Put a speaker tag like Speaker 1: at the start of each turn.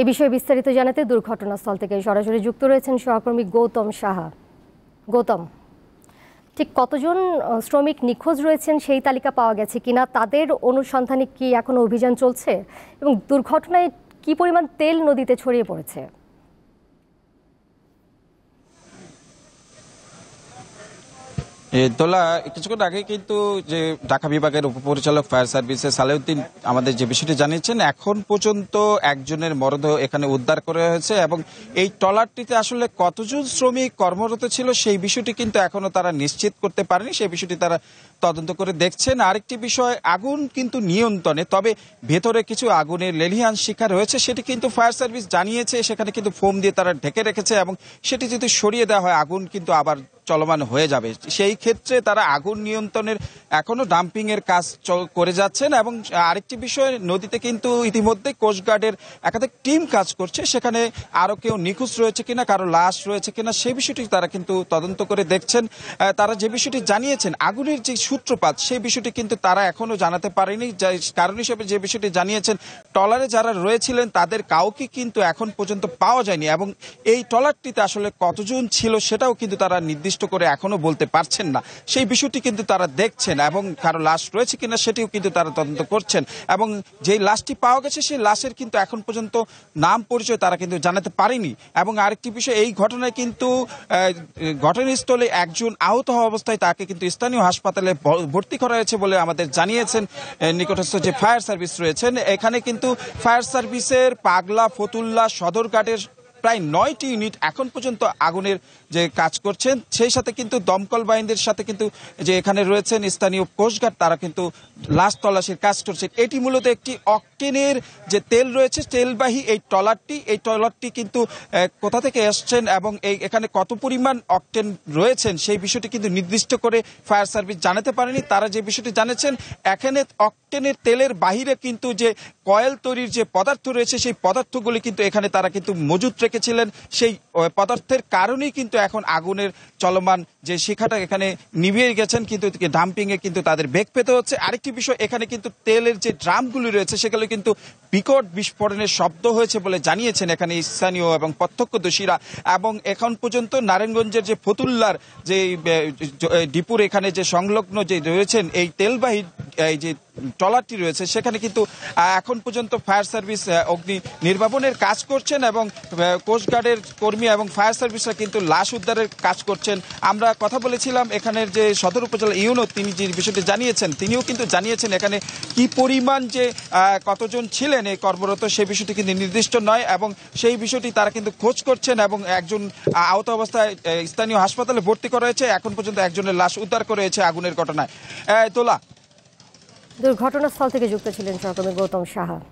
Speaker 1: এ বিষয়ে বিস্তারিত জানাতে দুর্ঘটনাস্থল থেকে সরাসরি যুক্ত রয়েছেন সহকর্মী গৌতম সাহা গৌতম ঠিক কতজন শ্রমিক নিখোঁজ রয়েছেন সেই তালিকা পাওয়া গেছে কিনা তাদের অনুসন্ধানে কি এখনো অভিযান চলছে এবং দুর্ঘটনায় কি পরিমাণ তেল নদীতে ছড়িয়ে পড়েছে
Speaker 2: তোলা কিছুক্ষণ আগে কিন্তু যে ঢাকা বিভাগের উপপরিচালক ফায়ার সার্ভিসে সালেউদ্দিন আমাদের যে বিষয়টি জানিয়েছেন এখন পর্যন্ত একজনের মরদেহ এখানে উদ্ধার করা হয়েছে এবং এই ট্রলারটিতে আসলে কতজন শ্রমিক কর্মরত ছিল সেই বিষয়টি কিন্তু এখনো তারা নিশ্চিত করতে পারেনি সেই বিষয়টি তারা তদন্ত করে দেখছেন আরেকটি বিষয় আগুন কিন্তু নিয়ন্ত্রণে তবে ভেতরে কিছু আগুনের লেলিহান শিকার হয়েছে সেটি কিন্তু ফায়ার সার্ভিস জানিয়েছে সেখানে কিন্তু ফোম দিয়ে তারা ঢেকে রেখেছে এবং সেটি যদি সরিয়ে দেওয়া হয় আগুন কিন্তু আবার চলমান হয়ে যাবে সেই ক্ষেত্রে তারা আগুন নিয়ন্ত্রণের এখনও ডাম্পিংয়ের কাজ করে যাচ্ছেন এবং আরেকটি বিষয় নদীতে কিন্তু ইতিমধ্যে কোস্টগার্ডের একাধিক টিম কাজ করছে সেখানে আরও কেউ নিখোঁজ রয়েছে কিনা কারো লাশ রয়েছে কিনা সেই বিষয়টি তারা কিন্তু তদন্ত করে দেখছেন তারা যে বিষয়টি জানিয়েছেন আগুনের যে সূত্রপাত সেই বিষয়টি কিন্তু তারা এখনও জানাতে পারেনি কারণ হিসেবে যে বিষয়টি জানিয়েছেন টলারে যারা রয়েছিলেন তাদের কাউকে কিন্তু এখন পর্যন্ত পাওয়া যায়নি এবং এই টলারটিতে আসলে কতজন ছিল সেটাও কিন্তু তারা নির্দিষ্ট করে এখনও বলতে পারছেন না সেই বিষয়টি কিন্তু তারা দেখছেন এবং কারো লাশ রয়েছে কিনা সেটিও কিন্তু তারা তদন্ত করছেন এবং যেই লাশটি পাওয়া গেছে সেই লাশের কিন্তু এখন পর্যন্ত নাম পরিচয় তারা কিন্তু জানাতে পারেনি এবং আরেকটি বিষয় এই ঘটনায় কিন্তু ঘটনাস্থলে একজন আহত হওয়া অবস্থায় তাকে কিন্তু স্থানীয় হাসপাতালে ভর্তি করা হয়েছে বলে আমাদের জানিয়েছেন নিকটস্থ যে ফায়ার সার্ভিস রয়েছেন এখানে কিন্তু ফায়ার সার্ভিসের পাগলা ফতুল্লা সদরঘাটের প্রায় নয়টি ইউনিট এখন পর্যন্ত আগুনের যে কাজ করছেন সেই সাথে কিন্তু দমকল বাহিনীর সাথে কিন্তু যে এখানে রয়েছেন স্থানীয় কোস্টগার্ড তারা কিন্তু লাশ তল্লাশির কাজ করছে এটি মূলত একটি অকটেনের যে তেল রয়েছে তেলবাহী এই ট্রলারটি এই ট্রলারটি কিন্তু কোথা থেকে এসছেন এবং এই এখানে কত পরিমাণ অকটেন রয়েছেন সেই বিষয়টি কিন্তু নির্দিষ্ট করে ফায়ার সার্ভিস জানাতে পারেনি তারা যে বিষয়টি জানেছেন এখানে অকটেনের তেলের বাহিরে কিন্তু যে কয়েল তৈরির যে পদার্থ রয়েছে সেই পদার্থগুলি কিন্তু এখানে তারা কিন্তু মজুত রেখে রেখেছিলেন সেই পদার্থের কারণেই কিন্তু এখন আগুনের চলমান যে শিখাটা এখানে নিভিয়ে গেছেন কিন্তু ডাম্পিংয়ে কিন্তু তাদের বেগ পেতে হচ্ছে আরেকটি বিষয় এখানে কিন্তু তেলের যে ড্রামগুলি রয়েছে সেগুলো কিন্তু বিকট বিস্ফোরণের শব্দ হয়েছে বলে জানিয়েছেন এখানে স্থানীয় এবং প্রত্যক্ষদর্শীরা এবং এখন পর্যন্ত নারায়ণগঞ্জের যে ফতুল্লার যে ডিপুর এখানে যে সংলগ্ন যে রয়েছেন এই তেলবাহী এই যে ট্রলারটি রয়েছে সেখানে কিন্তু এখন পর্যন্ত ফায়ার সার্ভিস অগ্নি নির্বাপনের কাজ করছেন এবং কোস্টগার্ডের কর্মী এবং ফায়ার সার্ভিসরা কিন্তু লাশ উদ্ধারের কাজ করছেন আমরা কথা বলেছিলাম এখানের যে সদর উপজেলা ইউনো তিনি যে বিষয়টি জানিয়েছেন তিনিও কিন্তু জানিয়েছেন এখানে কি পরিমাণ যে কতজন ছিলেন এই কর্মরত সেই বিষয়টি কিন্তু নির্দিষ্ট নয় এবং সেই বিষয়টি তারা কিন্তু খোঁজ করছেন এবং একজন আহত অবস্থায় স্থানীয় হাসপাতালে ভর্তি করা হয়েছে এখন পর্যন্ত একজনের লাশ উদ্ধার করেছে আগুনের ঘটনায় তোলা
Speaker 1: দুর্ঘটনাস্থল থেকে যুক্ত ছিলেন সহকর্মী গৌতম সাহা